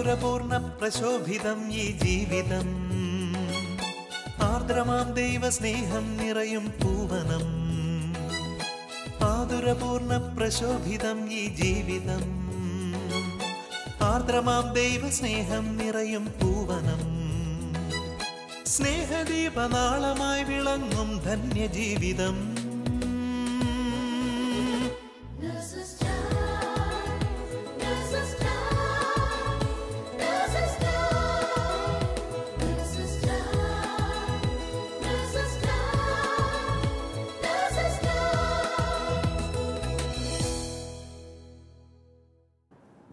മാധുരപൂർണ്ണ പ്രശോഭിതം ഈ ജീവിതം ആർദ്രമാം ദൈവസ്നേഹം നിറയും പൂവനം ആതുരപൂർണ്ണ പ്രശോഭിതം ഈ ജീവിതം ആർദ്രമാം ദൈവസ്നേഹം നിറയും പൂവനം സ്നേഹദീപനാളമായി വിളങ്ങും ധന്യജീവിതം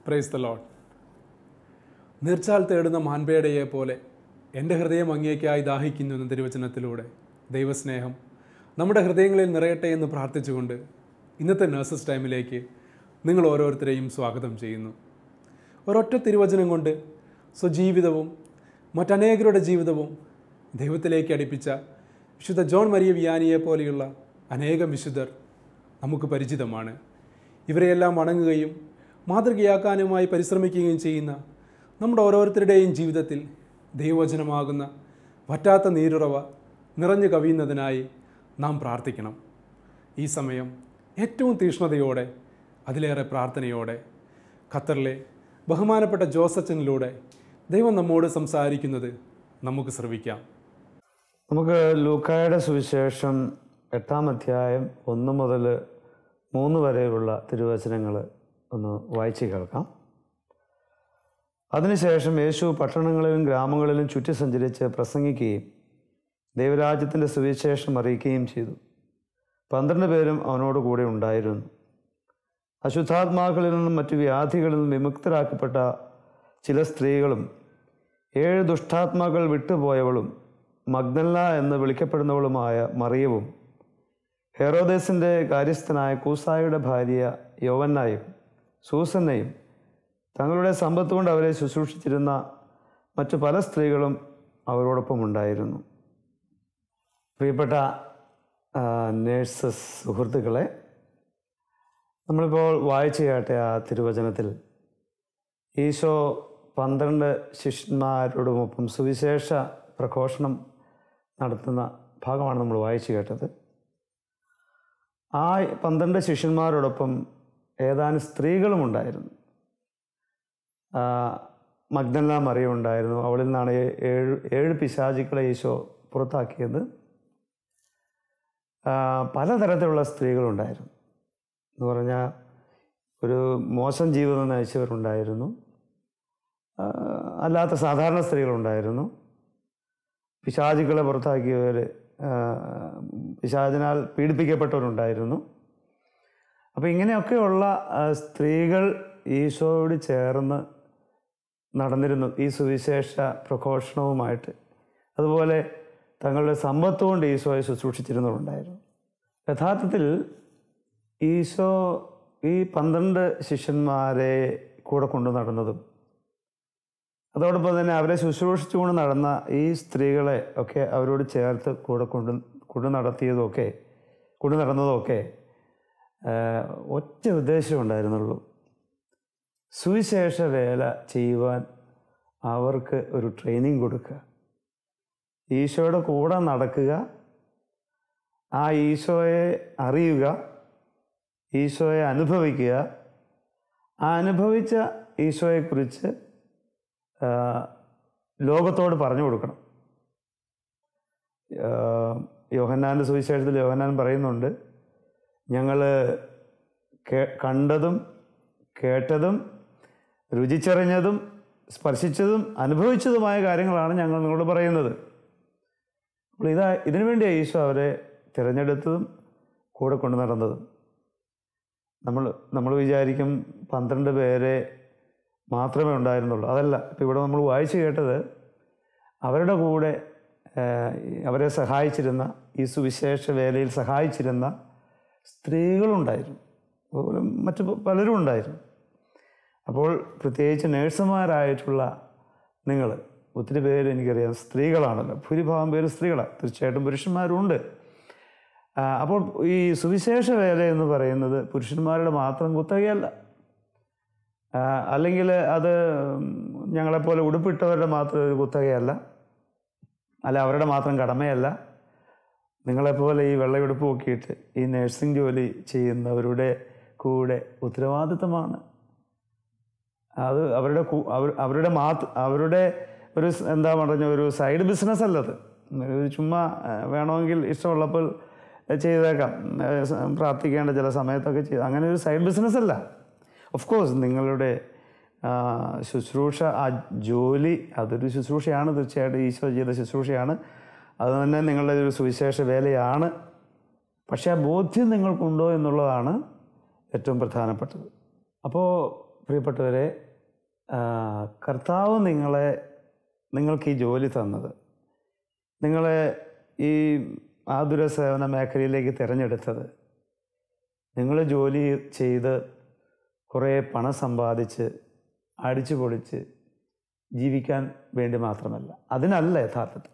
പ്രൈസ് ദ ലോഡ് നിർച്ചാൽ തേടുന്ന മാൻപേടയെ പോലെ എൻ്റെ ഹൃദയം അങ്ങേക്കായി ദാഹിക്കുന്നു എന്ന തിരുവചനത്തിലൂടെ ദൈവസ്നേഹം നമ്മുടെ ഹൃദയങ്ങളിൽ നിറയട്ടെ എന്ന് പ്രാർത്ഥിച്ചുകൊണ്ട് ഇന്നത്തെ നഴ്സസ് ടൈമിലേക്ക് നിങ്ങൾ ഓരോരുത്തരെയും സ്വാഗതം ചെയ്യുന്നു ഒരൊറ്റ തിരുവചനം കൊണ്ട് സ്വജീവിതവും മറ്റനേകരുടെ ജീവിതവും ദൈവത്തിലേക്ക് അടുപ്പിച്ച വിശുദ്ധ ജോൺ മരിയ വിയാനിയെ പോലെയുള്ള അനേകം വിശുദ്ധർ നമുക്ക് പരിചിതമാണ് ഇവരെയെല്ലാം വണങ്ങുകയും മാതൃകയാക്കാനുമായി പരിശ്രമിക്കുകയും ചെയ്യുന്ന നമ്മുടെ ഓരോരുത്തരുടെയും ജീവിതത്തിൽ ദൈവവചനമാകുന്ന വറ്റാത്ത നീരുറവ നിറഞ്ഞു കവിയുന്നതിനായി നാം പ്രാർത്ഥിക്കണം ഈ സമയം ഏറ്റവും തീഷ്ണതയോടെ അതിലേറെ പ്രാർത്ഥനയോടെ ഖത്തറിലെ ബഹുമാനപ്പെട്ട ജോസച്ചനിലൂടെ ദൈവം നമ്മോട് സംസാരിക്കുന്നത് നമുക്ക് ശ്രവിക്കാം നമുക്ക് ലൂക്കായുടെ സുവിശേഷം എട്ടാം അധ്യായം ഒന്ന് മുതൽ മൂന്ന് വരെയുള്ള തിരുവചനങ്ങൾ ഒന്ന് വായിച്ച് കേൾക്കാം അതിനുശേഷം യേശു പട്ടണങ്ങളിലും ഗ്രാമങ്ങളിലും ചുറ്റി സഞ്ചരിച്ച് പ്രസംഗിക്കുകയും ദൈവരാജ്യത്തിൻ്റെ സുവിശേഷം അറിയിക്കുകയും ചെയ്തു പന്ത്രണ്ട് പേരും അവനോട് കൂടെ ഉണ്ടായിരുന്നു അശുദ്ധാത്മാക്കളിൽ നിന്നും മറ്റു വ്യാധികളിൽ നിന്നും വിമുക്തരാക്കപ്പെട്ട ചില സ്ത്രീകളും ഏഴ് ദുഷ്ടാത്മാക്കൾ വിട്ടുപോയവളും മഗ്നല്ല എന്ന് വിളിക്കപ്പെടുന്നവളുമായ മറിയവും ഹെറോദേസിൻ്റെ കാര്യസ്ഥനായ കൂസായുടെ ഭാര്യ യോവന്നായും സൂസന്നയും തങ്ങളുടെ സമ്പത്ത് കൊണ്ട് അവരെ ശുശ്രൂഷിച്ചിരുന്ന മറ്റു പല സ്ത്രീകളും അവരോടൊപ്പം ഉണ്ടായിരുന്നു പ്രിയപ്പെട്ട നേഴ്സസ് സുഹൃത്തുക്കളെ നമ്മളിപ്പോൾ വായിച്ചു കേട്ടെ ആ തിരുവചനത്തിൽ ഈശോ പന്ത്രണ്ട് ശിഷ്യന്മാരോടുമൊപ്പം സുവിശേഷ പ്രഘോഷണം നടത്തുന്ന ഭാഗമാണ് നമ്മൾ വായിച്ചു കേട്ടത് ആ പന്ത്രണ്ട് ശിഷ്യന്മാരോടൊപ്പം ഏതാനും സ്ത്രീകളും ഉണ്ടായിരുന്നു മഗ്നല്ല മറിയം ഉണ്ടായിരുന്നു അവളിൽ നിന്നാണ് ഏഴ് ഏഴ് പിശാചിക്കളെ ഈശോ പുറത്താക്കിയത് പലതരത്തിലുള്ള സ്ത്രീകളുണ്ടായിരുന്നു എന്ന് പറഞ്ഞാൽ ഒരു മോശം ജീവിതം നയിച്ചവരുണ്ടായിരുന്നു അല്ലാത്ത സാധാരണ സ്ത്രീകളുണ്ടായിരുന്നു പിശാചുക്കളെ പുറത്താക്കിയവർ പിശാചിനാൽ പീഡിപ്പിക്കപ്പെട്ടവരുണ്ടായിരുന്നു അപ്പോൾ ഇങ്ങനെയൊക്കെയുള്ള സ്ത്രീകൾ ഈശോയോട് ചേർന്ന് നടന്നിരുന്നു ഈ സുവിശേഷ പ്രഘോഷണവുമായിട്ട് അതുപോലെ തങ്ങളുടെ സമ്പത്ത് കൊണ്ട് ഈശോയെ ശുശ്രൂഷിച്ചിരുന്നവരുണ്ടായിരുന്നു യഥാർത്ഥത്തിൽ ഈശോ ഈ പന്ത്രണ്ട് ശിഷ്യന്മാരെ കൂടെ കൊണ്ടു നടന്നതും അതോടൊപ്പം തന്നെ അവരെ ശുശ്രൂഷിച്ചുകൊണ്ട് നടന്ന ഈ സ്ത്രീകളെ ഒക്കെ അവരോട് ചേർത്ത് കൂടെ കൊണ്ടു കൊണ്ടു നടത്തിയതുമൊക്കെ കൊണ്ടു നടന്നതുമൊക്കെ ഒറ്റ ഉദ്ദേശം ഉണ്ടായിരുന്നുള്ളൂ സുവിശേഷ വേല ചെയ്യുവാൻ അവർക്ക് ഒരു ട്രെയിനിങ് കൊടുക്കുക ഈശോയുടെ കൂടെ നടക്കുക ആ ഈശോയെ അറിയുക ഈശോയെ അനുഭവിക്കുക ആ അനുഭവിച്ച ഈശോയെക്കുറിച്ച് ലോകത്തോട് പറഞ്ഞു കൊടുക്കണം യോഹന്നാൻ്റെ സുവിശേഷത്തിൽ യോഹന്നാൻ പറയുന്നുണ്ട് ഞങ്ങൾ കണ്ടതും കേട്ടതും രുചിച്ചറിഞ്ഞതും സ്പർശിച്ചതും അനുഭവിച്ചതുമായ കാര്യങ്ങളാണ് ഞങ്ങൾ നിങ്ങളോട് പറയുന്നത് അപ്പോൾ ഇതാ ഇതിനു വേണ്ടിയാണ് ഈശോ അവരെ തിരഞ്ഞെടുത്തതും കൂടെ കൊണ്ടു നടന്നതും നമ്മൾ നമ്മൾ വിചാരിക്കും പന്ത്രണ്ട് പേരെ മാത്രമേ ഉണ്ടായിരുന്നുള്ളൂ അതല്ല ഇപ്പോൾ ഇവിടെ നമ്മൾ വായിച്ച് കേട്ടത് അവരുടെ കൂടെ അവരെ സഹായിച്ചിരുന്ന ഈ സുവിശേഷ വേലയിൽ സഹായിച്ചിരുന്ന സ്ത്രീകളുണ്ടായിരുന്നു അതുപോലെ മറ്റു പലരും ഉണ്ടായിരുന്നു അപ്പോൾ പ്രത്യേകിച്ച് നേഴ്സുമാരായിട്ടുള്ള നിങ്ങൾ ഒത്തിരി പേര് എനിക്കറിയാം സ്ത്രീകളാണല്ലോ ഭൂരിഭാഗം പേര് സ്ത്രീകളാണ് തീർച്ചയായിട്ടും പുരുഷന്മാരുണ്ട് അപ്പോൾ ഈ സുവിശേഷ വേല എന്ന് പറയുന്നത് പുരുഷന്മാരുടെ മാത്രം കുത്തകയല്ല അല്ലെങ്കിൽ അത് ഞങ്ങളെപ്പോലെ ഉടുപ്പിട്ടവരുടെ മാത്രം ഒരു കുത്തകയല്ല അല്ല അവരുടെ മാത്രം കടമയല്ല നിങ്ങളെപ്പോലെ ഈ വെള്ളയെടുപ്പ് നോക്കിയിട്ട് ഈ നഴ്സിംഗ് ജോലി ചെയ്യുന്നവരുടെ കൂടെ ഉത്തരവാദിത്തമാണ് അത് അവരുടെ അവരുടെ മാത് അവരുടെ ഒരു എന്താ പറഞ്ഞ ഒരു സൈഡ് ബിസിനസ് അല്ലത് ചുമ്മാ വേണമെങ്കിൽ ഇഷ്ടമുള്ളപ്പോൾ ചെയ്തേക്കാം പ്രാർത്ഥിക്കേണ്ട ചില സമയത്തൊക്കെ ചെയ്ത് അങ്ങനെ ഒരു സൈഡ് ബിസിനസ് അല്ല ഓഫ് കോഴ്സ് നിങ്ങളുടെ ശുശ്രൂഷ ആ ജോലി അതൊരു ശുശ്രൂഷയാണ് തീർച്ചയായിട്ടും ഈശോ ചെയ്ത ശുശ്രൂഷയാണ് അത് തന്നെ നിങ്ങളുടെ ഒരു സുവിശേഷ വേലയാണ് പക്ഷേ ആ ബോധ്യം നിങ്ങൾക്കുണ്ടോ എന്നുള്ളതാണ് ഏറ്റവും പ്രധാനപ്പെട്ടത് അപ്പോൾ പ്രിയപ്പെട്ടവരെ കർത്താവ് നിങ്ങളെ നിങ്ങൾക്ക് ഈ ജോലി തന്നത് നിങ്ങളെ ഈ ആതുര സേവന മേഖലയിലേക്ക് തിരഞ്ഞെടുത്തത് നിങ്ങൾ ജോലി ചെയ്ത് കുറേ പണം സമ്പാദിച്ച് അടിച്ചു പൊളിച്ച് ജീവിക്കാൻ വേണ്ടി മാത്രമല്ല അതിനല്ല യഥാർത്ഥത്തിൽ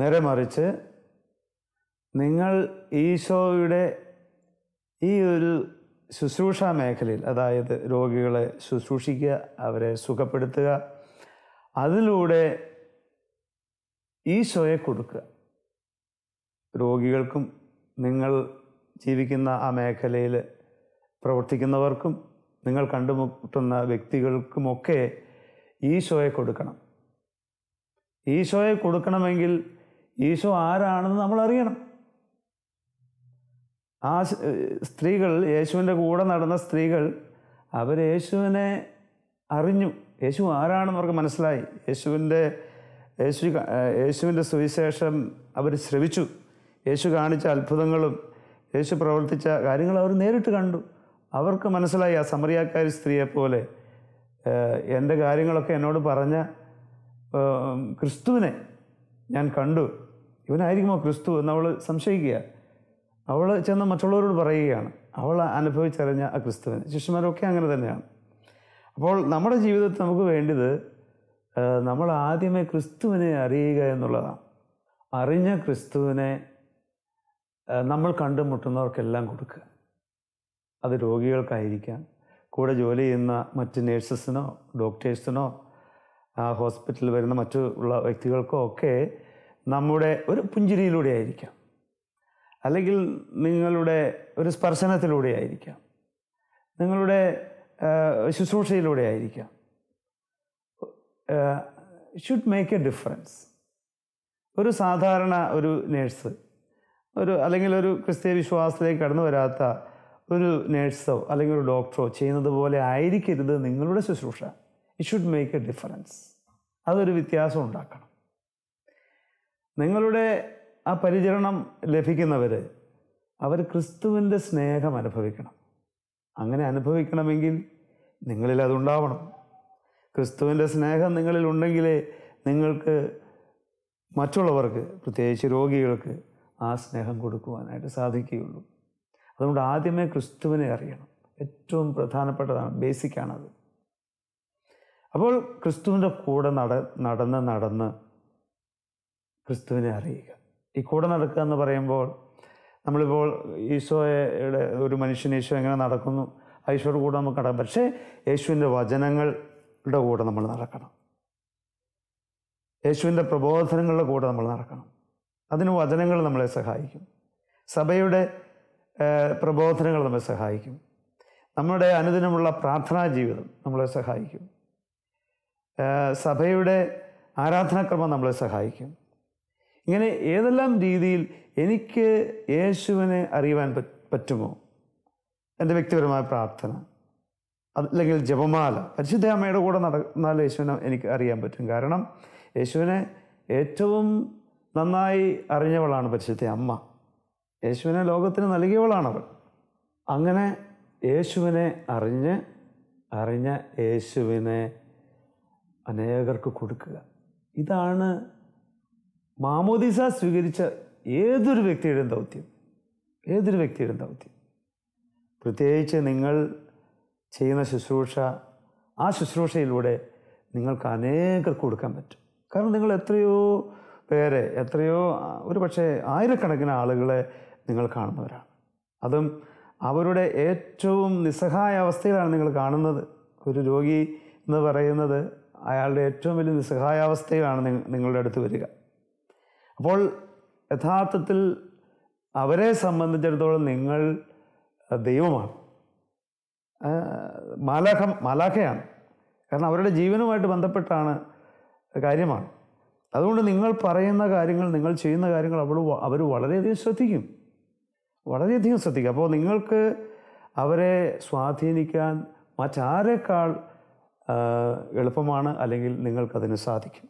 നേരെ മറിച്ച് നിങ്ങൾ ഈശോയുടെ ഈ ഒരു ശുശ്രൂഷ മേഖലയിൽ അതായത് രോഗികളെ ശുശ്രൂഷിക്കുക അവരെ സുഖപ്പെടുത്തുക അതിലൂടെ ഈശോയെ കൊടുക്കുക രോഗികൾക്കും നിങ്ങൾ ജീവിക്കുന്ന ആ മേഖലയിൽ പ്രവർത്തിക്കുന്നവർക്കും നിങ്ങൾ കണ്ടുമുട്ടുന്ന വ്യക്തികൾക്കുമൊക്കെ ഈശോയെ കൊടുക്കണം ഈശോയെ കൊടുക്കണമെങ്കിൽ ഈശോ ആരാണെന്ന് നമ്മൾ അറിയണം ആ സ്ത്രീകൾ യേശുവിൻ്റെ കൂടെ നടന്ന സ്ത്രീകൾ അവർ യേശുവിനെ അറിഞ്ഞു യേശു ആരാണെന്ന് അവർക്ക് മനസ്സിലായി യേശുവിൻ്റെ യേശു യേശുവിൻ്റെ സുവിശേഷം അവർ ശ്രവിച്ചു യേശു കാണിച്ച അത്ഭുതങ്ങളും യേശു പ്രവർത്തിച്ച കാര്യങ്ങൾ അവർ നേരിട്ട് കണ്ടു അവർക്ക് മനസ്സിലായി ആ സമറിയാക്കാരി സ്ത്രീയെപ്പോലെ എൻ്റെ കാര്യങ്ങളൊക്കെ എന്നോട് പറഞ്ഞ ക്രിസ്തുവിനെ ഞാൻ കണ്ടു ഇവനായിരിക്കുമോ ക്രിസ്തു എന്ന് അവൾ സംശയിക്കുക അവൾ ചെന്ന് മറ്റുള്ളവരോട് പറയുകയാണ് അവൾ അനുഭവിച്ചറിഞ്ഞ ആ ക്രിസ്തുവിന് ശിഷ്യന്മാരൊക്കെ അങ്ങനെ തന്നെയാണ് അപ്പോൾ നമ്മുടെ ജീവിതത്തിൽ നമുക്ക് വേണ്ടത് നമ്മൾ ആദ്യമേ ക്രിസ്തുവിനെ അറിയുക എന്നുള്ളതാണ് അറിഞ്ഞ ക്രിസ്തുവിനെ നമ്മൾ കണ്ടുമുട്ടുന്നവർക്കെല്ലാം കൊടുക്കുക അത് രോഗികൾക്കായിരിക്കാം കൂടെ ജോലി ചെയ്യുന്ന മറ്റ് നേഴ്സസിനോ ഡോക്ടേഴ്സിനോ ആ ഹോസ്പിറ്റലിൽ വരുന്ന മറ്റുള്ള വ്യക്തികൾക്കോ ഒക്കെ നമ്മുടെ ഒരു പുഞ്ചിരിയിലൂടെ ആയിരിക്കാം അല്ലെങ്കിൽ നിങ്ങളുടെ ഒരു സ്പർശനത്തിലൂടെ ആയിരിക്കാം നിങ്ങളുടെ ശുശ്രൂഷയിലൂടെ ആയിരിക്കാം ഷുഡ് മേക്ക് എ ഡിഫറൻസ് ഒരു സാധാരണ ഒരു നേഴ്സ് ഒരു അല്ലെങ്കിൽ ഒരു ക്രിസ്തീയ വിശ്വാസത്തിലേക്ക് കടന്നു വരാത്ത ഒരു നേഴ്സോ അല്ലെങ്കിൽ ഒരു ഡോക്ടറോ ചെയ്യുന്നത് പോലെ ആയിരിക്കരുത് നിങ്ങളുടെ ശുശ്രൂഷ it should make a difference അതൊരു വ്യത്യാസം ഉണ്ടാക്കണം നിങ്ങളുടെ ആ പരിചരണം ലഭിക്കുന്നവർ അവർ ക്രിസ്തുവിൻ്റെ സ്നേഹം അനുഭവിക്കണം അങ്ങനെ അനുഭവിക്കണമെങ്കിൽ നിങ്ങളിൽ അതുണ്ടാവണം ക്രിസ്തുവിൻ്റെ സ്നേഹം നിങ്ങളിൽ ഉണ്ടെങ്കിലേ നിങ്ങൾക്ക് മറ്റുള്ളവർക്ക് പ്രത്യേകിച്ച് രോഗികൾക്ക് ആ സ്നേഹം കൊടുക്കുവാനായിട്ട് സാധിക്കുകയുള്ളൂ അതുകൊണ്ട് ആദ്യമേ ക്രിസ്തുവിനെ അറിയണം ഏറ്റവും പ്രധാനപ്പെട്ടതാണ് ബേസിക്കാണത് അപ്പോൾ ക്രിസ്തുവിൻ്റെ കൂടെ നട നടന്ന് നടന്ന് ക്രിസ്തുവിനെ അറിയുക ഈ കൂടെ നടക്കുക എന്ന് പറയുമ്പോൾ നമ്മളിപ്പോൾ ഈശോയുടെ ഒരു മനുഷ്യൻ ഈശോ എങ്ങനെ നടക്കുന്നു ഈശോയുടെ കൂടെ നമുക്ക് നടക്കാം പക്ഷേ യേശുവിൻ്റെ വചനങ്ങളുടെ കൂടെ നമ്മൾ നടക്കണം യേശുവിൻ്റെ പ്രബോധനങ്ങളുടെ കൂടെ നമ്മൾ നടക്കണം അതിന് വചനങ്ങൾ നമ്മളെ സഹായിക്കും സഭയുടെ പ്രബോധനങ്ങൾ നമ്മെ സഹായിക്കും നമ്മുടെ അനുദിനമുള്ള പ്രാർത്ഥനാ ജീവിതം നമ്മളെ സഹായിക്കും സഭയുടെ ആരാധനാക്രമം നമ്മളെ സഹായിക്കും ഇങ്ങനെ ഏതെല്ലാം രീതിയിൽ എനിക്ക് യേശുവിനെ അറിയുവാൻ പറ്റുമോ എൻ്റെ വ്യക്തിപരമായ പ്രാർത്ഥന അല്ലെങ്കിൽ ജപമാല പരിശുദ്ധ അമ്മയുടെ കൂടെ നടന്നാൽ യേശുവിനെ എനിക്ക് അറിയാൻ പറ്റും കാരണം യേശുവിനെ ഏറ്റവും നന്നായി അറിഞ്ഞവളാണ് പരിശുദ്ധ അമ്മ യേശുവിനെ ലോകത്തിന് നൽകിയവളാണവൾ അങ്ങനെ യേശുവിനെ അറിഞ്ഞ് അറിഞ്ഞ യേശുവിനെ അനേകർക്ക് കൊടുക്കുക ഇതാണ് മാമോദിസ സ്വീകരിച്ച ഏതൊരു വ്യക്തിയുടെയും ദൗത്യം ഏതൊരു വ്യക്തിയുടെയും ദൗത്യം പ്രത്യേകിച്ച് നിങ്ങൾ ചെയ്യുന്ന ശുശ്രൂഷ ആ ശുശ്രൂഷയിലൂടെ നിങ്ങൾക്ക് അനേകർക്ക് കൊടുക്കാൻ പറ്റും കാരണം നിങ്ങൾ എത്രയോ പേരെ എത്രയോ ഒരു പക്ഷേ ആയിരക്കണക്കിന് ആളുകളെ നിങ്ങൾ കാണുന്നവരാണ് അതും അവരുടെ ഏറ്റവും നിസ്സഹായ അവസ്ഥയിലാണ് നിങ്ങൾ കാണുന്നത് ഒരു രോഗി എന്ന് പറയുന്നത് അയാളുടെ ഏറ്റവും വലിയ നിസ്സഹായാവസ്ഥയിലാണ് നിങ്ങളുടെ അടുത്ത് വരിക അപ്പോൾ യഥാർത്ഥത്തിൽ അവരെ സംബന്ധിച്ചിടത്തോളം നിങ്ങൾ ദൈവമാണ് മാലാഖ മാലാഖയാണ് കാരണം അവരുടെ ജീവനുമായിട്ട് ബന്ധപ്പെട്ടാണ് കാര്യമാണ് അതുകൊണ്ട് നിങ്ങൾ പറയുന്ന കാര്യങ്ങൾ നിങ്ങൾ ചെയ്യുന്ന കാര്യങ്ങൾ അവൾ അവർ വളരെയധികം ശ്രദ്ധിക്കും വളരെയധികം ശ്രദ്ധിക്കും അപ്പോൾ നിങ്ങൾക്ക് അവരെ സ്വാധീനിക്കാൻ മറ്റാരെക്കാൾ എളുപ്പമാണ് അല്ലെങ്കിൽ നിങ്ങൾക്കതിന് സാധിക്കും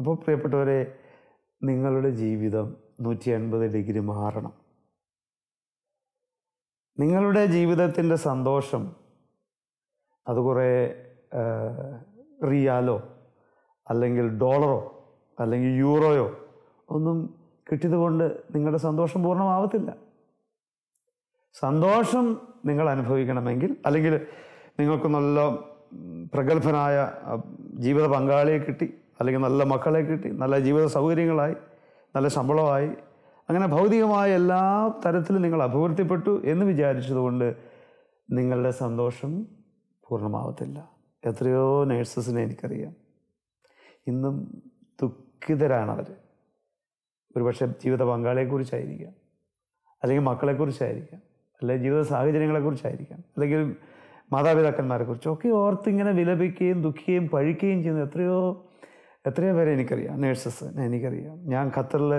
അപ്പോൾ പ്രിയപ്പെട്ടവരെ നിങ്ങളുടെ ജീവിതം നൂറ്റി അൻപത് ഡിഗ്രി മാറണം നിങ്ങളുടെ ജീവിതത്തിൻ്റെ സന്തോഷം അത് കുറേ റിയാലോ അല്ലെങ്കിൽ ഡോളറോ അല്ലെങ്കിൽ യൂറോയോ ഒന്നും കിട്ടിയതുകൊണ്ട് നിങ്ങളുടെ സന്തോഷം പൂർണ്ണമാവത്തില്ല സന്തോഷം നിങ്ങൾ അനുഭവിക്കണമെങ്കിൽ അല്ലെങ്കിൽ നിങ്ങൾക്ക് നല്ല പ്രഗത്ഭനായ ജീവിത പങ്കാളിയെ കിട്ടി അല്ലെങ്കിൽ നല്ല മക്കളെ കിട്ടി നല്ല ജീവിത സൗകര്യങ്ങളായി നല്ല ശമ്പളമായി അങ്ങനെ ഭൗതികമായ എല്ലാ തരത്തിലും നിങ്ങൾ അഭിവൃദ്ധിപ്പെട്ടു എന്ന് വിചാരിച്ചതുകൊണ്ട് നിങ്ങളുടെ സന്തോഷം പൂർണ്ണമാവത്തില്ല എത്രയോ നേഴ്സസിനെ എനിക്കറിയാം ഇന്നും അവർ ഒരുപക്ഷെ ജീവിത പങ്കാളിയെക്കുറിച്ചായിരിക്കാം അല്ലെങ്കിൽ മക്കളെക്കുറിച്ചായിരിക്കാം അല്ലെങ്കിൽ ജീവിത സാഹചര്യങ്ങളെക്കുറിച്ചായിരിക്കാം അല്ലെങ്കിൽ മാതാപിതാക്കന്മാരെ കുറിച്ചും ഒക്കെ ഓർത്ത് ഇങ്ങനെ വിലപിക്കുകയും ദുഃഖിക്കുകയും പഴിക്കുകയും ചെയ്യുന്ന എത്രയോ എത്രയോ പേരെ എനിക്കറിയാം നേഴ്സസ് എനിക്കറിയാം ഞാൻ ഖത്തറിൽ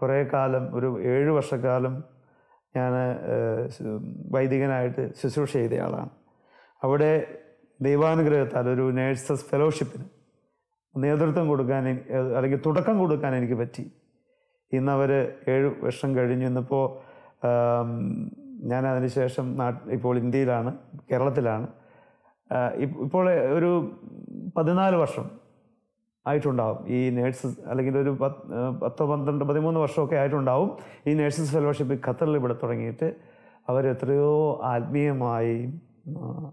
കുറേ കാലം ഒരു ഏഴ് വർഷക്കാലം ഞാൻ വൈദികനായിട്ട് ശുശ്രൂഷ ചെയ്ത ആളാണ് അവിടെ ദൈവാനുഗ്രഹത്താൽ ഒരു നേഴ്സസ് ഫെലോഷിപ്പിന് നേതൃത്വം കൊടുക്കാൻ അല്ലെങ്കിൽ തുടക്കം കൊടുക്കാൻ എനിക്ക് പറ്റി ഇന്നവർ ഏഴ് വർഷം കഴിഞ്ഞു ഇന്നിപ്പോൾ ഞാൻ അതിനുശേഷം നാട്ട് ഇപ്പോൾ ഇന്ത്യയിലാണ് കേരളത്തിലാണ് ഇപ്പോൾ ഒരു പതിനാല് വർഷം ആയിട്ടുണ്ടാവും ഈ നേഴ്സ് അല്ലെങ്കിൽ ഒരു പത്ത് പന്ത്രണ്ട് പതിമൂന്ന് വർഷമൊക്കെ ആയിട്ടുണ്ടാവും ഈ നേഴ്സസ് ഫെലോഷിപ്പ് ഖത്തറിൽ ഇവിടെ തുടങ്ങിയിട്ട് എത്രയോ ആത്മീയമായി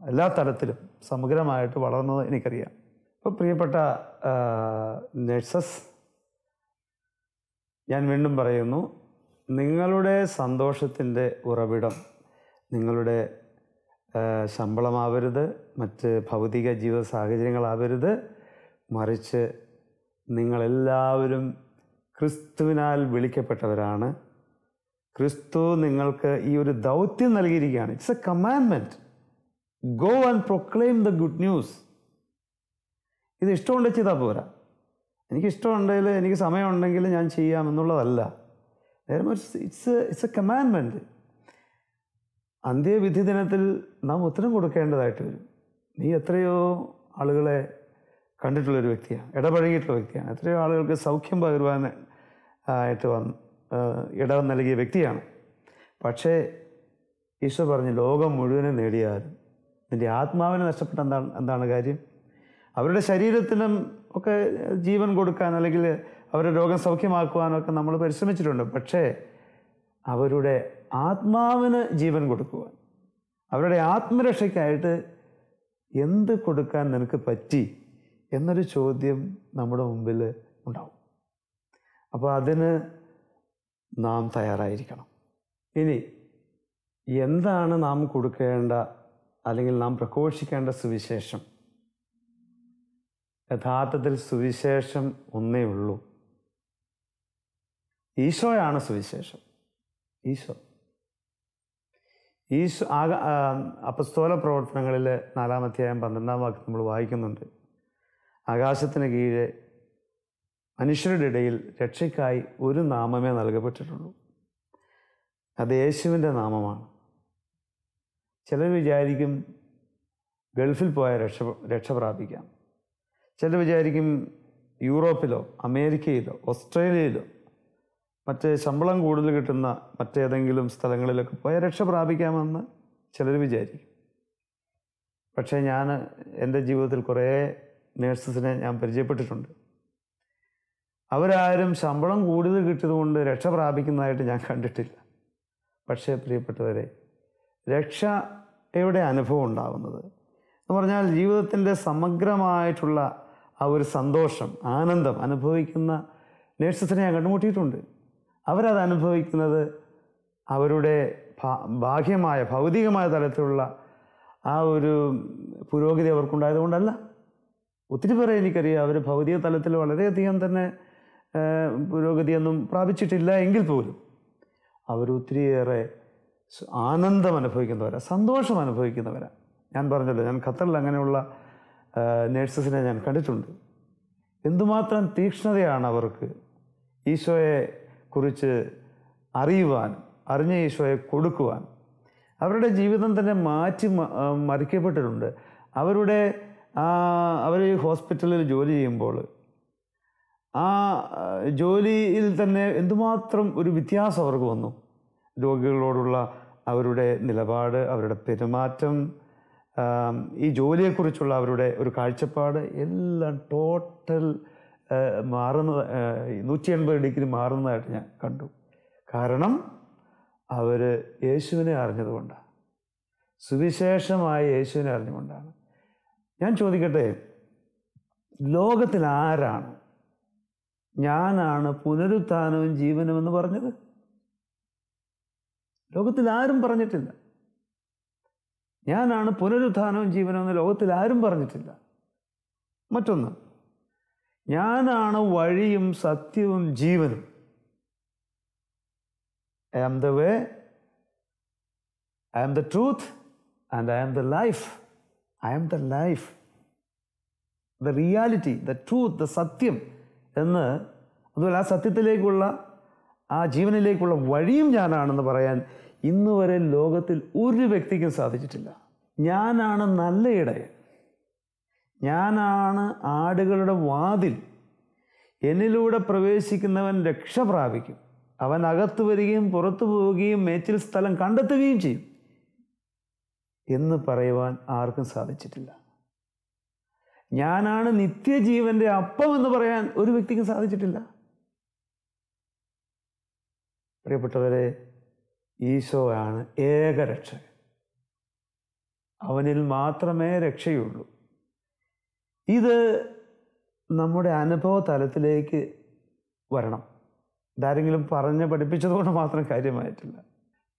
എല്ലാ തലത്തിലും സമഗ്രമായിട്ട് വളർന്നത് എനിക്കറിയാം അപ്പോൾ പ്രിയപ്പെട്ട നേഴ്സസ് ഞാൻ വീണ്ടും പറയുന്നു നിങ്ങളുടെ സന്തോഷത്തിൻ്റെ ഉറവിടം നിങ്ങളുടെ ശമ്പളമാവരുത് മറ്റ് ഭൗതിക ജീവിത സാഹചര്യങ്ങളാവരുത് മറിച്ച് നിങ്ങളെല്ലാവരും ക്രിസ്തുവിനാൽ വിളിക്കപ്പെട്ടവരാണ് ക്രിസ്തു നിങ്ങൾക്ക് ഈ ഒരു ദൗത്യം നൽകിയിരിക്കുകയാണ് it's a commandment go and proclaim the good news ഇത് ഇഷ്ടമുണ്ടെങ്കിൽ ചെയ്താൽ പോരാ എനിക്കിഷ്ടമുണ്ടെങ്കിൽ എനിക്ക് സമയമുണ്ടെങ്കിൽ ഞാൻ ചെയ്യാമെന്നുള്ളതല്ല ഇറ്റ്സ് ഇറ്റ്സ് എ കമാൻമെൻറ്റ് അന്ത്യവിധി ദിനത്തിൽ നാം ഉത്തരം കൊടുക്കേണ്ടതായിട്ട് വരും നീ എത്രയോ ആളുകളെ കണ്ടിട്ടുള്ളൊരു വ്യക്തിയാണ് ഇടപഴകിയിട്ടുള്ള വ്യക്തിയാണ് എത്രയോ ആളുകൾക്ക് സൗഖ്യം പകരുവാൻ ആയിട്ട് വന്ന് ഇടം നൽകിയ വ്യക്തിയാണ് പക്ഷേ ഈശോ പറഞ്ഞു ലോകം മുഴുവനും നേടിയാലും നിൻ്റെ ആത്മാവിനെ നഷ്ടപ്പെട്ട എന്താണ് എന്താണ് കാര്യം അവരുടെ ശരീരത്തിനും ഒക്കെ ജീവൻ കൊടുക്കാൻ അല്ലെങ്കിൽ അവരെ രോഗം സൗഖ്യമാക്കുവാനൊക്കെ നമ്മൾ പരിശ്രമിച്ചിട്ടുണ്ട് പക്ഷേ അവരുടെ ആത്മാവിന് ജീവൻ കൊടുക്കുവാൻ അവരുടെ ആത്മരക്ഷയ്ക്കായിട്ട് എന്ത് കൊടുക്കാൻ നിനക്ക് പറ്റി എന്നൊരു ചോദ്യം നമ്മുടെ മുമ്പിൽ ഉണ്ടാവും അപ്പോൾ അതിന് നാം തയ്യാറായിരിക്കണം ഇനി എന്താണ് നാം കൊടുക്കേണ്ട അല്ലെങ്കിൽ നാം പ്രഘോഷിക്കേണ്ട സുവിശേഷം യഥാർത്ഥത്തിൽ സുവിശേഷം ഒന്നേ ഉള്ളൂ ഈശോയാണ് സുവിശേഷം ഈശോ ഈശോ ആക അപസ്തോല പ്രവർത്തനങ്ങളിൽ നാലാം അധ്യായം പന്ത്രണ്ടാം വാക്യം നമ്മൾ വായിക്കുന്നുണ്ട് ആകാശത്തിന് കീഴെ മനുഷ്യരുടെ ഇടയിൽ രക്ഷയ്ക്കായി ഒരു നാമമേ നൽകപ്പെട്ടിട്ടുള്ളൂ അത് യേശുവിൻ്റെ നാമമാണ് ചിലർ വിചാരിക്കും ഗൾഫിൽ പോയാൽ രക്ഷ രക്ഷ പ്രാപിക്കാം ചിലർ വിചാരിക്കും യൂറോപ്പിലോ അമേരിക്കയിലോ ഓസ്ട്രേലിയയിലോ മറ്റേ ശമ്പളം കൂടുതൽ കിട്ടുന്ന മറ്റേതെങ്കിലും സ്ഥലങ്ങളിലൊക്കെ പോയാൽ രക്ഷ പ്രാപിക്കാമെന്ന് ചിലർ വിചാരിക്കും പക്ഷേ ഞാൻ എൻ്റെ ജീവിതത്തിൽ കുറേ നേഴ്സസിനെ ഞാൻ പരിചയപ്പെട്ടിട്ടുണ്ട് അവരാരും ശമ്പളം കൂടുതൽ കിട്ടിയതുകൊണ്ട് രക്ഷ പ്രാപിക്കുന്നതായിട്ട് ഞാൻ കണ്ടിട്ടില്ല പക്ഷേ പ്രിയപ്പെട്ടവരെ എവിടെ അനുഭവം ഉണ്ടാകുന്നത് എന്ന് പറഞ്ഞാൽ ജീവിതത്തിൻ്റെ സമഗ്രമായിട്ടുള്ള ആ ഒരു സന്തോഷം ആനന്ദം അനുഭവിക്കുന്ന നേഴ്സസിനെ ഞാൻ കണ്ടുമുട്ടിയിട്ടുണ്ട് അവരത് അനുഭവിക്കുന്നത് അവരുടെ ബാഹ്യമായ ഭൗതികമായ തലത്തിലുള്ള ആ ഒരു പുരോഗതി അവർക്കുണ്ടായതുകൊണ്ടല്ല ഒത്തിരി പേരെ എനിക്കറിയാം അവർ ഭൗതിക തലത്തിൽ വളരെയധികം തന്നെ പുരോഗതിയൊന്നും പ്രാപിച്ചിട്ടില്ല എങ്കിൽ പോലും അവരൊത്തിരിയേറെ ആനന്ദം അനുഭവിക്കുന്നവരാണ് സന്തോഷം അനുഭവിക്കുന്നവരാണ് ഞാൻ പറഞ്ഞല്ലോ ഞാൻ ഖത്തറിൽ അങ്ങനെയുള്ള നേഴ്സസിനെ ഞാൻ കണ്ടിട്ടുണ്ട് എന്തുമാത്രം തീക്ഷ്ണതയാണ് അവർക്ക് ഈശോയെ കുറിച്ച് അറിയുവാൻ അറിഞ്ഞ ഈശോയെ കൊടുക്കുവാൻ അവരുടെ ജീവിതം തന്നെ മാറ്റി മറിക്കപ്പെട്ടിട്ടുണ്ട് അവരുടെ അവർ ഹോസ്പിറ്റലിൽ ജോലി ചെയ്യുമ്പോൾ ആ ജോലിയിൽ തന്നെ എന്തുമാത്രം ഒരു വ്യത്യാസം അവർക്ക് വന്നു രോഗികളോടുള്ള അവരുടെ നിലപാട് അവരുടെ പെരുമാറ്റം ഈ ജോലിയെക്കുറിച്ചുള്ള അവരുടെ ഒരു കാഴ്ചപ്പാട് എല്ലാം ടോട്ടൽ മാറുന്ന നൂറ്റി എൺപത് ഡിഗ്രി മാറുന്നതായിട്ട് ഞാൻ കണ്ടു കാരണം അവർ യേശുവിനെ അറിഞ്ഞതുകൊണ്ടാണ് സുവിശേഷമായ യേശുവിനെ അറിഞ്ഞുകൊണ്ടാണ് ഞാൻ ചോദിക്കട്ടെ ലോകത്തിൽ ആരാണ് ഞാനാണ് പുനരുത്ഥാനവും ജീവനുമെന്ന് പറഞ്ഞത് ലോകത്തിൽ ആരും പറഞ്ഞിട്ടില്ല ഞാനാണ് പുനരുത്ഥാനവും ജീവനുമെന്ന് ലോകത്തിൽ ആരും പറഞ്ഞിട്ടില്ല മറ്റൊന്ന് ഞാനാണ് വഴിയും സത്യവും ജീവനും I am the way I am the truth and I am the life I am the life the reality the truth the സത്യം എന്ന് അതുപോലെ ആ സത്യത്തിലേക്കുള്ള ആ ജീവനിലേക്കുള്ള വഴിയും ഞാനാണെന്ന് പറയാൻ ഇന്നുവരെ ലോകത്തിൽ ഒരു വ്യക്തിക്കും സാധിച്ചിട്ടില്ല ഞാനാണ് നല്ല ഇടയൻ ഞാനാണ് ആടുകളുടെ വാതിൽ എന്നിലൂടെ പ്രവേശിക്കുന്നവൻ രക്ഷ പ്രാപിക്കും അവൻ അകത്തു വരികയും പുറത്തു പോവുകയും മേച്ചിൽ സ്ഥലം കണ്ടെത്തുകയും ചെയ്യും എന്ന് പറയുവാൻ ആർക്കും സാധിച്ചിട്ടില്ല ഞാനാണ് നിത്യജീവൻ്റെ അപ്പം എന്ന് പറയാൻ ഒരു വ്യക്തിക്കും സാധിച്ചിട്ടില്ല പ്രിയപ്പെട്ടവരെ ഈശോയാണ് ഏകരക്ഷകൻ അവനിൽ മാത്രമേ രക്ഷയുള്ളൂ ഇത് നമ്മുടെ അനുഭവ തലത്തിലേക്ക് വരണം ഇതാരെങ്കിലും പറഞ്ഞ് പഠിപ്പിച്ചതുകൊണ്ട് മാത്രം കാര്യമായിട്ടില്ല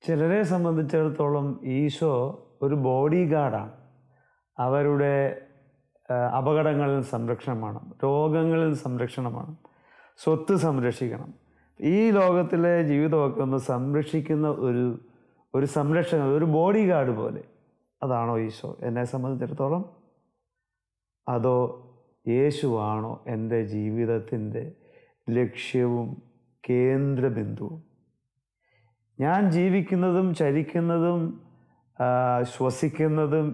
ചിലരെ സംബന്ധിച്ചിടത്തോളം ഈശോ ഒരു ബോഡി ഗാർഡാണ് അവരുടെ അപകടങ്ങളിൽ സംരക്ഷണമാണ് രോഗങ്ങളിൽ സംരക്ഷണമാണ് സ്വത്ത് സംരക്ഷിക്കണം ഈ ലോകത്തിലെ ജീവിതമൊക്കെ ഒന്ന് സംരക്ഷിക്കുന്ന ഒരു ഒരു സംരക്ഷണം ഒരു ബോഡി ഗാർഡ് പോലെ അതാണോ ഈശോ എന്നെ സംബന്ധിച്ചിടത്തോളം അതോ യേശുവാണോ എൻ്റെ ജീവിതത്തിൻ്റെ ലക്ഷ്യവും കേന്ദ്രബിന്ദുവും ഞാൻ ജീവിക്കുന്നതും ചരിക്കുന്നതും ശ്വസിക്കുന്നതും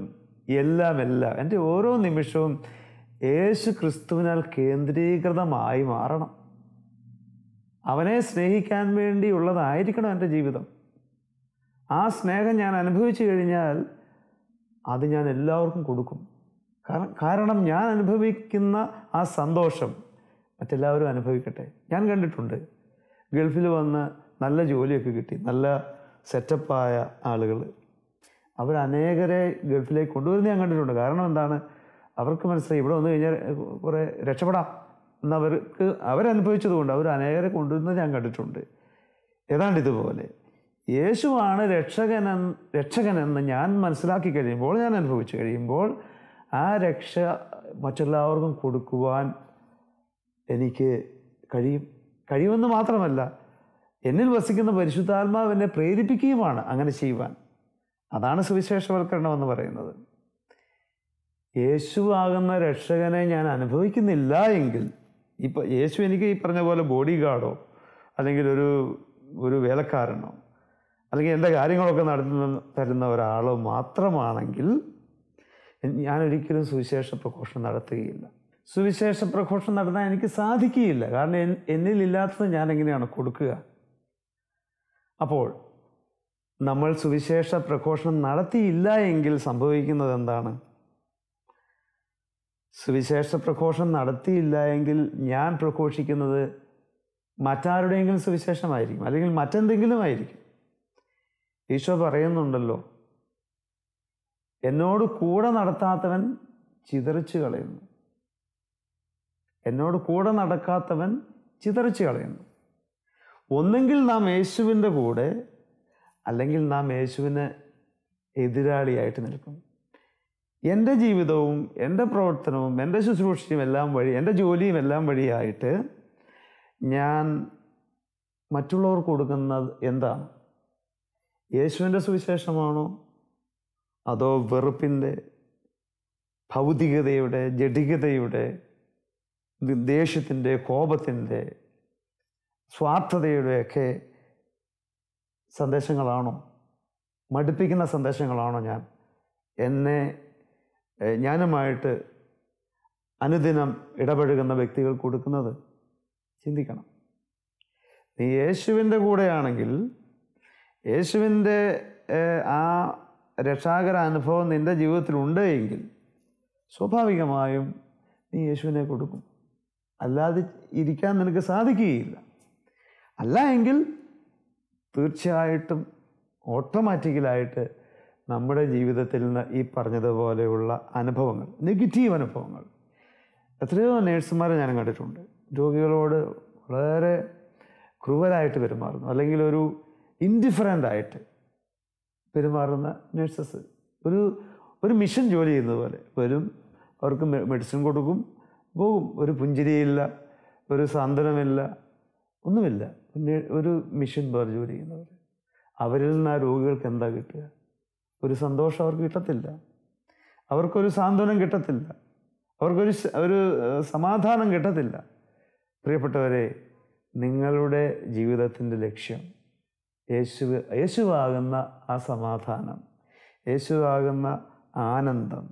എല്ലാം എല്ലാം എൻ്റെ ഓരോ നിമിഷവും യേശു ക്രിസ്തുവിനാൽ കേന്ദ്രീകൃതമായി മാറണം അവനെ സ്നേഹിക്കാൻ വേണ്ടിയുള്ളതായിരിക്കണം എൻ്റെ ജീവിതം ആ സ്നേഹം ഞാൻ അനുഭവിച്ചു കഴിഞ്ഞാൽ അത് ഞാൻ എല്ലാവർക്കും കൊടുക്കും കാരണം ഞാൻ അനുഭവിക്കുന്ന ആ സന്തോഷം മറ്റെല്ലാവരും അനുഭവിക്കട്ടെ ഞാൻ കണ്ടിട്ടുണ്ട് ഗൾഫിൽ വന്ന് നല്ല ജോലിയൊക്കെ കിട്ടി നല്ല സെറ്റപ്പായ ആളുകൾ അവർ അനേകരെ ഗൾഫിലേക്ക് കൊണ്ടുവരുന്നത് ഞാൻ കണ്ടിട്ടുണ്ട് കാരണം എന്താണ് അവർക്ക് മനസ്സിലായി ഇവിടെ വന്നു കഴിഞ്ഞാൽ കുറേ രക്ഷപ്പെടാം എന്നവർക്ക് അവരനുഭവിച്ചതുകൊണ്ട് അവർ അനേകരെ കൊണ്ടുവരുന്നത് ഞാൻ കണ്ടിട്ടുണ്ട് ഏതാണ്ട് ഇതുപോലെ യേശുവാണ് രക്ഷകനെന്ന് രക്ഷകനെന്ന് ഞാൻ മനസ്സിലാക്കി കഴിയുമ്പോൾ ഞാൻ അനുഭവിച്ചു കഴിയുമ്പോൾ ആ രക്ഷ മറ്റെല്ലാവർക്കും കൊടുക്കുവാൻ എനിക്ക് കഴിയും കഴിയുമെന്ന് മാത്രമല്ല എന്നിൽ വസിക്കുന്ന പരിശുദ്ധാത്മാവ് എന്നെ പ്രേരിപ്പിക്കുകയുമാണ് അങ്ങനെ ചെയ്യുവാൻ അതാണ് സുവിശേഷവൽക്കരണം എന്ന് പറയുന്നത് യേശുവാകുന്ന രക്ഷകനെ ഞാൻ അനുഭവിക്കുന്നില്ല എങ്കിൽ ഇപ്പം യേശു എനിക്ക് ഈ പറഞ്ഞ പോലെ ബോഡി ഗാർഡോ അല്ലെങ്കിൽ ഒരു ഒരു വേലക്കാരനോ അല്ലെങ്കിൽ എൻ്റെ കാര്യങ്ങളൊക്കെ നടത്തുന്ന തരുന്ന ഒരാളോ മാത്രമാണെങ്കിൽ ഞാൻ സുവിശേഷ പ്രഘോഷണം നടത്തുകയില്ല സുവിശേഷ പ്രഘോഷണം നടത്താൻ എനിക്ക് സാധിക്കുകയില്ല കാരണം എന്നിലില്ലാത്തത് ഞാൻ എങ്ങനെയാണ് കൊടുക്കുക അപ്പോൾ നമ്മൾ സുവിശേഷ പ്രഘോഷണം നടത്തിയില്ല എങ്കിൽ സംഭവിക്കുന്നത് എന്താണ് സുവിശേഷ പ്രഘോഷണം നടത്തിയില്ല എങ്കിൽ ഞാൻ പ്രഘോഷിക്കുന്നത് മറ്റാരുടെയെങ്കിലും സുവിശേഷമായിരിക്കും അല്ലെങ്കിൽ മറ്റെന്തെങ്കിലും ആയിരിക്കും ഈശോ പറയുന്നുണ്ടല്ലോ എന്നോട് കൂടെ നടത്താത്തവൻ ചിതറിച്ചു കളയുന്നു എന്നോട് കൂടെ നടക്കാത്തവൻ ചിതറിച്ചു കളയുന്നു ഒന്നെങ്കിൽ നാം യേശുവിൻ്റെ കൂടെ അല്ലെങ്കിൽ നാം യേശുവിന് എതിരാളിയായിട്ട് നിൽക്കും എൻ്റെ ജീവിതവും എൻ്റെ പ്രവർത്തനവും എൻ്റെ ശുശ്രൂഷയും എല്ലാം വഴി എൻ്റെ ജോലിയും എല്ലാം വഴിയായിട്ട് ഞാൻ മറ്റുള്ളവർക്ക് കൊടുക്കുന്നത് എന്താണ് യേശുവിൻ്റെ സുവിശേഷമാണോ അതോ വെറുപ്പിൻ്റെ ഭൗതികതയുടെ ജഡികതയുടെ ദേഷ്യത്തിൻ്റെ കോപത്തിൻ്റെ സ്വാർത്ഥതയുടെയൊക്കെ സന്ദേശങ്ങളാണോ മടുപ്പിക്കുന്ന സന്ദേശങ്ങളാണോ ഞാൻ എന്നെ ഞാനുമായിട്ട് അനുദിനം ഇടപഴകുന്ന വ്യക്തികൾ കൊടുക്കുന്നത് ചിന്തിക്കണം നീ യേശുവിൻ്റെ കൂടെയാണെങ്കിൽ യേശുവിൻ്റെ ആ രക്ഷാകര അനുഭവം നിൻ്റെ ജീവിതത്തിലുണ്ട് എങ്കിൽ സ്വാഭാവികമായും നീ യേശുവിനെ കൊടുക്കും അല്ലാതെ ഇരിക്കാൻ നിനക്ക് സാധിക്കുകയില്ല അല്ല എങ്കിൽ തീർച്ചയായിട്ടും ഓട്ടോമാറ്റിക്കലായിട്ട് നമ്മുടെ ജീവിതത്തിൽ നിന്ന് ഈ പറഞ്ഞതുപോലെയുള്ള അനുഭവങ്ങൾ നെഗറ്റീവ് അനുഭവങ്ങൾ എത്രയോ നേഴ്സുമാരെ ഞാൻ കണ്ടിട്ടുണ്ട് രോഗികളോട് വളരെ ക്രൂവലായിട്ട് പെരുമാറുന്നു അല്ലെങ്കിൽ ഒരു ഇൻഡിഫറൻ്റ് ആയിട്ട് പെരുമാറുന്ന നഴ്സസ് ഒരു ഒരു മിഷൻ ജോലി ചെയ്യുന്നത് പോലെ വരും അവർക്ക് മെഡിസിൻ കൊടുക്കും പോകും ഒരു പുഞ്ചിരിയില്ല ഒരു സാന്ത്വനമില്ല ഒന്നുമില്ല ഒരു മിഷൻ പോലെ ജോലി ചെയ്യുന്നവർ അവരിൽ നിന്ന് ആ രോഗികൾക്ക് എന്താ കിട്ടുക ഒരു സന്തോഷം അവർക്ക് കിട്ടത്തില്ല അവർക്കൊരു സാന്ത്വനം കിട്ടത്തില്ല അവർക്കൊരു ഒരു സമാധാനം കിട്ടത്തില്ല പ്രിയപ്പെട്ടവരെ നിങ്ങളുടെ ജീവിതത്തിൻ്റെ ലക്ഷ്യം യേശു യേശുവാകുന്ന ആ സമാധാനം യേശുവാകുന്ന ആനന്ദം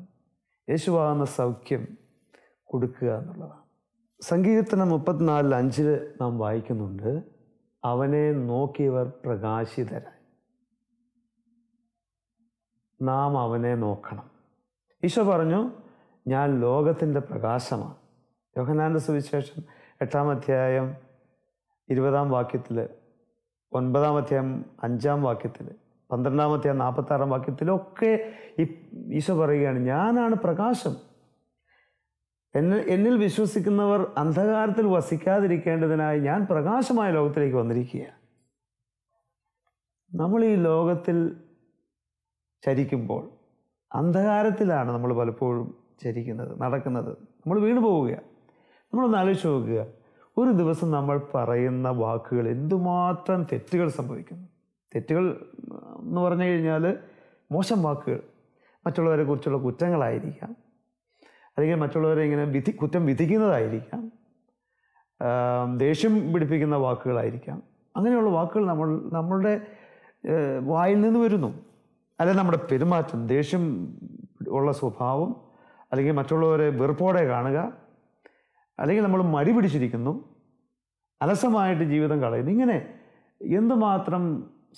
യേശുവാകുന്ന സൗഖ്യം കൊടുക്കുക എന്നുള്ളതാണ് സങ്കീർത്തനം മുപ്പത്തിനാലിൽ അഞ്ചിൽ നാം വായിക്കുന്നുണ്ട് അവനെ നോക്കിയവർ പ്രകാശിതരായി നാം അവനെ നോക്കണം ഈശോ പറഞ്ഞു ഞാൻ ലോകത്തിൻ്റെ പ്രകാശമാണ് യോഹനാൻ്റെ സുവിശേഷം എട്ടാം അധ്യായം ഇരുപതാം വാക്യത്തിൽ ഒൻപതാം അധ്യായം അഞ്ചാം വാക്യത്തിൽ പന്ത്രണ്ടാം അധ്യായം നാൽപ്പത്താറാം വാക്യത്തിലൊക്കെ ഈ ഈശോ പറയുകയാണ് ഞാനാണ് പ്രകാശം എന്നിൽ എന്നിൽ വിശ്വസിക്കുന്നവർ അന്ധകാരത്തിൽ വസിക്കാതിരിക്കേണ്ടതിനായി ഞാൻ പ്രകാശമായ ലോകത്തിലേക്ക് വന്നിരിക്കുകയാണ് നമ്മൾ ഈ ലോകത്തിൽ ചരിക്കുമ്പോൾ അന്ധകാരത്തിലാണ് നമ്മൾ പലപ്പോഴും ചരിക്കുന്നത് നടക്കുന്നത് നമ്മൾ വീണ് പോവുകയാണ് നമ്മളൊന്ന് ആലോചിച്ച് നോക്കുക ഒരു ദിവസം നമ്മൾ പറയുന്ന വാക്കുകൾ എന്തുമാത്രം തെറ്റുകൾ സംഭവിക്കുന്നു തെറ്റുകൾ എന്ന് പറഞ്ഞു കഴിഞ്ഞാൽ മോശം വാക്കുകൾ മറ്റുള്ളവരെ കുറിച്ചുള്ള കുറ്റങ്ങളായിരിക്കാം അല്ലെങ്കിൽ മറ്റുള്ളവരെ ഇങ്ങനെ വിധി കുറ്റം വിധിക്കുന്നതായിരിക്കാം ദേഷ്യം പിടിപ്പിക്കുന്ന വാക്കുകളായിരിക്കാം അങ്ങനെയുള്ള വാക്കുകൾ നമ്മൾ നമ്മളുടെ വായിൽ നിന്ന് വരുന്നു അല്ലെ നമ്മുടെ പെരുമാറ്റം ദേഷ്യം ഉള്ള സ്വഭാവം അല്ലെങ്കിൽ മറ്റുള്ളവരെ വെറുപ്പോടെ കാണുക അല്ലെങ്കിൽ നമ്മൾ മടി പിടിച്ചിരിക്കുന്നു അലസമായിട്ട് ജീവിതം കളയുന്നു ഇങ്ങനെ എന്തുമാത്രം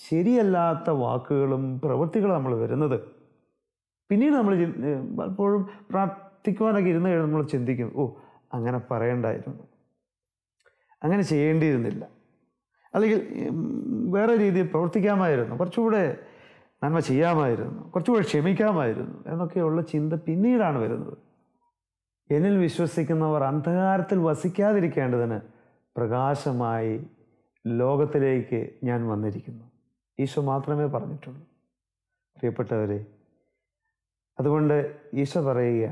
ശരിയല്ലാത്ത വാക്കുകളും പ്രവൃത്തികളും നമ്മൾ വരുന്നത് പിന്നീട് നമ്മൾ പലപ്പോഴും പ്രാർത്ഥിക്കുവാനൊക്കെ ഇരുന്ന് കഴിഞ്ഞ് നമ്മൾ ചിന്തിക്കും ഓ അങ്ങനെ പറയണ്ടായിരുന്നു അങ്ങനെ ചെയ്യേണ്ടിയിരുന്നില്ല അല്ലെങ്കിൽ വേറെ രീതിയിൽ പ്രവർത്തിക്കാമായിരുന്നു കുറച്ചുകൂടെ നന്മ ചെയ്യാമായിരുന്നു കുറച്ചുകൂടെ ക്ഷമിക്കാമായിരുന്നു എന്നൊക്കെയുള്ള ചിന്ത പിന്നീടാണ് വരുന്നത് എന്നിൽ വിശ്വസിക്കുന്നവർ അന്ധകാരത്തിൽ വസിക്കാതിരിക്കേണ്ടതിന് പ്രകാശമായി ലോകത്തിലേക്ക് ഞാൻ വന്നിരിക്കുന്നു ഈശോ മാത്രമേ പറഞ്ഞിട്ടുള്ളൂ പ്രിയപ്പെട്ടവരെ അതുകൊണ്ട് ഈശോ പറയുക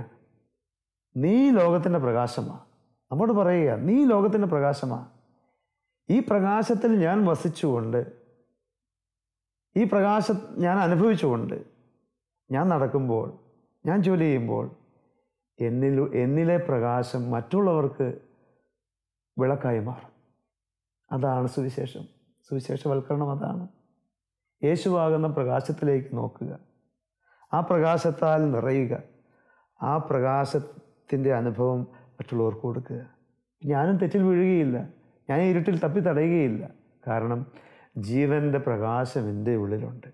നീ ലോകത്തിൻ്റെ പ്രകാശമാണ് നമ്മോട് പറയുക നീ ലോകത്തിൻ്റെ പ്രകാശമാണ് ഈ പ്രകാശത്തിൽ ഞാൻ വസിച്ചുകൊണ്ട് ഈ പ്രകാശം ഞാൻ അനുഭവിച്ചുകൊണ്ട് ഞാൻ നടക്കുമ്പോൾ ഞാൻ ജോലി ചെയ്യുമ്പോൾ എന്നിൽ എന്നിലെ പ്രകാശം മറ്റുള്ളവർക്ക് വിളക്കായി മാറും അതാണ് സുവിശേഷം സുവിശേഷവൽക്കരണം അതാണ് യേശുവാകുന്ന പ്രകാശത്തിലേക്ക് നോക്കുക ആ പ്രകാശത്താൽ നിറയുക ആ പ്രകാശത്തിൻ്റെ അനുഭവം മറ്റുള്ളവർക്ക് കൊടുക്കുക ഞാനും തെറ്റിൽ വീഴുകയില്ല ഞാൻ ഇരുട്ടിൽ തപ്പി തടയുകയില്ല കാരണം ജീവൻ്റെ പ്രകാശം എൻ്റെ ഉള്ളിലുണ്ട്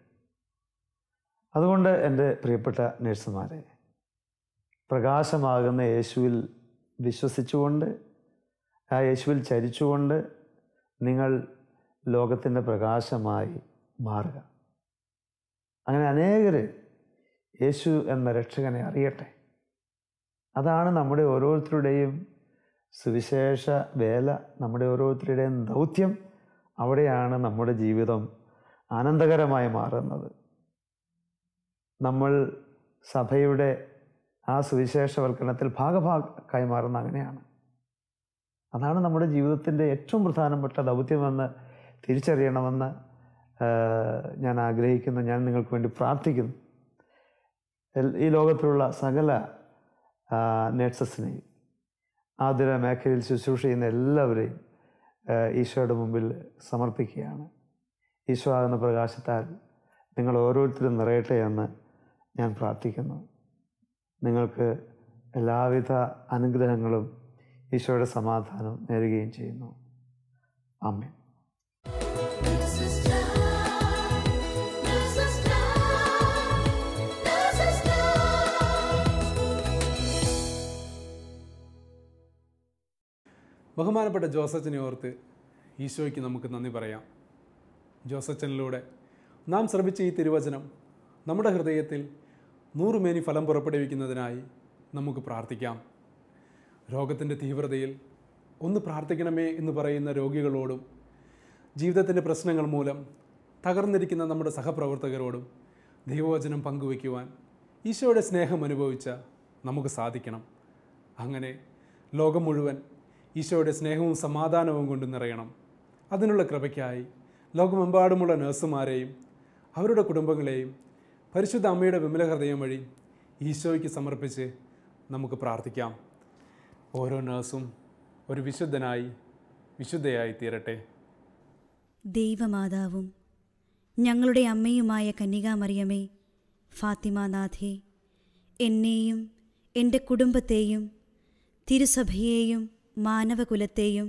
അതുകൊണ്ട് എൻ്റെ പ്രിയപ്പെട്ട നേഴ്സുമാരെ പ്രകാശമാകുന്ന യേശുവിൽ വിശ്വസിച്ചുകൊണ്ട് ആ യേശുവിൽ ചരിച്ചുകൊണ്ട് നിങ്ങൾ ലോകത്തിൻ്റെ പ്രകാശമായി മാറുക അങ്ങനെ അനേകർ യേശു എന്ന രക്ഷകനെ അറിയട്ടെ അതാണ് നമ്മുടെ ഓരോരുത്തരുടെയും സുവിശേഷ വേല നമ്മുടെ ഓരോരുത്തരുടെയും ദൗത്യം അവിടെയാണ് നമ്മുടെ ജീവിതം ആനന്ദകരമായി മാറുന്നത് നമ്മൾ സഭയുടെ ആ സുവിശേഷവൽക്കരണത്തിൽ ഭാഗഭാഗ കൈമാറുന്ന അങ്ങനെയാണ് അതാണ് നമ്മുടെ ജീവിതത്തിൻ്റെ ഏറ്റവും പ്രധാനപ്പെട്ട ദൗത്യമെന്ന് തിരിച്ചറിയണമെന്ന് ഞാൻ ആഗ്രഹിക്കുന്നു ഞാൻ നിങ്ങൾക്ക് വേണ്ടി പ്രാർത്ഥിക്കുന്നു ഈ ലോകത്തിലുള്ള സകല നേഴ്സസിനെയും ആതിര മേഖലയിൽ ശുശ്രൂഷ ചെയ്യുന്ന എല്ലാവരെയും ഈശോയുടെ മുമ്പിൽ സമർപ്പിക്കുകയാണ് ഈശോ ആകുന്ന പ്രകാശത്താൽ നിങ്ങൾ ഓരോരുത്തരും നിറയട്ടെ എന്ന് ഞാൻ പ്രാർത്ഥിക്കുന്നു നിങ്ങൾക്ക് എല്ലാവിധ അനുഗ്രഹങ്ങളും ഈശോയുടെ സമാധാനം നേരുകയും ചെയ്യുന്നു ആമേൻ ബഹുമാനപ്പെട്ട ജോസച്ചനെ ഓർത്ത് ഈശോയ്ക്ക് നമുക്ക് നന്ദി പറയാം ജോസച്ചനിലൂടെ നാം ശ്രമിച്ച ഈ തിരുവചനം നമ്മുടെ ഹൃദയത്തിൽ നൂറുമേനി ഫലം പുറപ്പെടുവിക്കുന്നതിനായി നമുക്ക് പ്രാർത്ഥിക്കാം രോഗത്തിൻ്റെ തീവ്രതയിൽ ഒന്ന് പ്രാർത്ഥിക്കണമേ എന്ന് പറയുന്ന രോഗികളോടും ജീവിതത്തിൻ്റെ പ്രശ്നങ്ങൾ മൂലം തകർന്നിരിക്കുന്ന നമ്മുടെ സഹപ്രവർത്തകരോടും ദൈവവചനം പങ്കുവയ്ക്കുവാൻ ഈശോയുടെ സ്നേഹം അനുഭവിച്ച നമുക്ക് സാധിക്കണം അങ്ങനെ ലോകം മുഴുവൻ ഈശോയുടെ സ്നേഹവും സമാധാനവും കൊണ്ട് നിറയണം അതിനുള്ള കൃപയ്ക്കായി ലോകമെമ്പാടുമുള്ള നഴ്സുമാരെയും അവരുടെ കുടുംബങ്ങളെയും പരിശുദ്ധ അമ്മയുടെ വിമല ഹൃദയം വഴി ഈശോയ്ക്ക് സമർപ്പിച്ച് നമുക്ക് പ്രാർത്ഥിക്കാം ഓരോ നേഴ്സും ഒരു വിശുദ്ധനായി വിശുദ്ധയായി തീരട്ടെ ദൈവമാതാവും ഞങ്ങളുടെ അമ്മയുമായ കന്യകാമറിയമേ ഫാത്തിമാനാഥേ എന്നെയും എൻ്റെ കുടുംബത്തെയും തിരുസഭയെയും മാനവകുലത്തെയും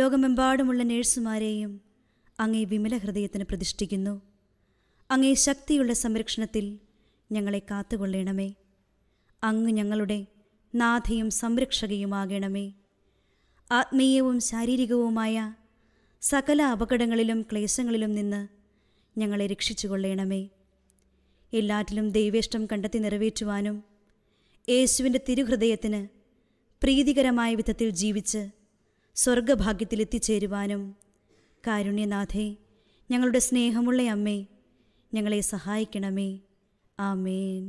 ലോകമെമ്പാടുമുള്ള നേഴ്സുമാരെയും അങ്ങേ വിമല ഹൃദയത്തിന് പ്രതിഷ്ഠിക്കുന്നു അങ്ങേ ശക്തിയുള്ള സംരക്ഷണത്തിൽ ഞങ്ങളെ കാത്തുകൊള്ളണമേ അങ്ങ് ഞങ്ങളുടെ നാഥയും സംരക്ഷകയുമാകണമേ ആത്മീയവും ശാരീരികവുമായ സകല അപകടങ്ങളിലും ക്ലേശങ്ങളിലും നിന്ന് ഞങ്ങളെ രക്ഷിച്ചു കൊള്ളണമേ എല്ലാറ്റിലും ദൈവേഷ്ടം കണ്ടെത്തി നിറവേറ്റുവാനും യേശുവിൻ്റെ തിരുഹൃദയത്തിന് പ്രീതികരമായ വിധത്തിൽ ജീവിച്ച് സ്വർഗഭാഗ്യത്തിലെത്തിച്ചേരുവാനും കാരുണ്യനാഥേ ഞങ്ങളുടെ സ്നേഹമുള്ള അമ്മേ ഞങ്ങളെ സഹായിക്കണമേ ആമേൻ